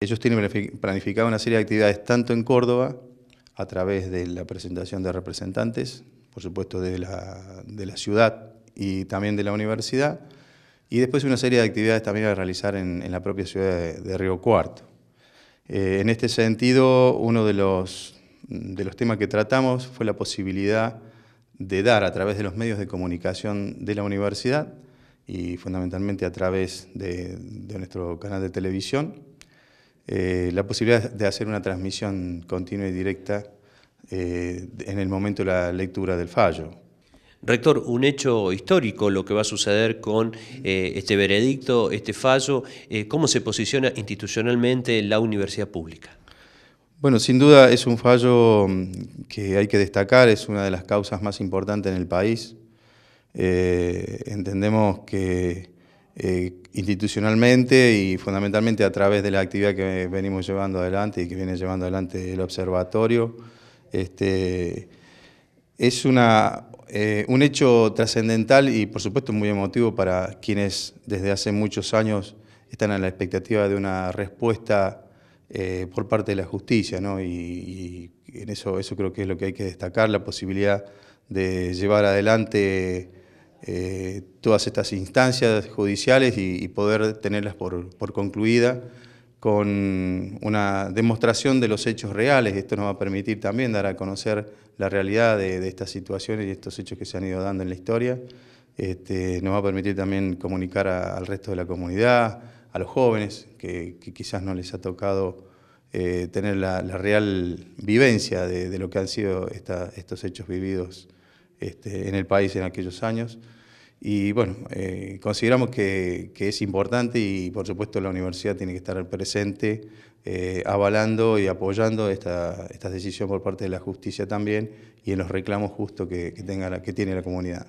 Ellos tienen planificado una serie de actividades tanto en Córdoba, a través de la presentación de representantes, por supuesto de la, ciudad y también de la universidad, y después una serie de actividades también a realizar en, la propia ciudad de, Río Cuarto. Eh, en este sentido, uno de los, temas que tratamos fue la posibilidad de dar a través de los medios de comunicación de la universidad y fundamentalmente a través de nuestro canal de televisión, eh, la posibilidad de hacer una transmisión continua y directa eh, en el momento de la lectura del fallo. Rector, un hecho histórico lo que va a suceder con eh, este veredicto, este fallo, ¿cómo se posiciona institucionalmente la universidad pública? Bueno, sin duda es un fallo mm, que hay que destacar, es una de las causas más importantes en el país. entendemos que eh, institucionalmente y fundamentalmente a través de la actividad que venimos llevando adelante y que viene llevando adelante el observatorio. Este, es una, eh, un hecho trascendental y por supuesto muy emotivo para quienes desde hace muchos años están en la expectativa de una respuesta eh, por parte de la justicia, ¿no? y, en eso, eso creo que es lo que hay que destacar, la posibilidad de llevar adelante eh, todas estas instancias judiciales y, poder tenerlas por, concluida con una demostración de los hechos reales. Esto nos va a permitir también dar a conocer la realidad de, estas situaciones y estos hechos que se han ido dando en la historia. Este, nos va a permitir también comunicar al resto de la comunidad, a los jóvenes, que, quizás no les ha tocado eh, tener la, real vivencia de, lo que han sido estos hechos vividos este, en el país en aquellos años. Y bueno, eh, consideramos que, es importante y por supuesto la universidad tiene que estar presente, eh, avalando y apoyando esta, decisión por parte de la justicia también y en los reclamos justos que, tenga que tiene la comunidad.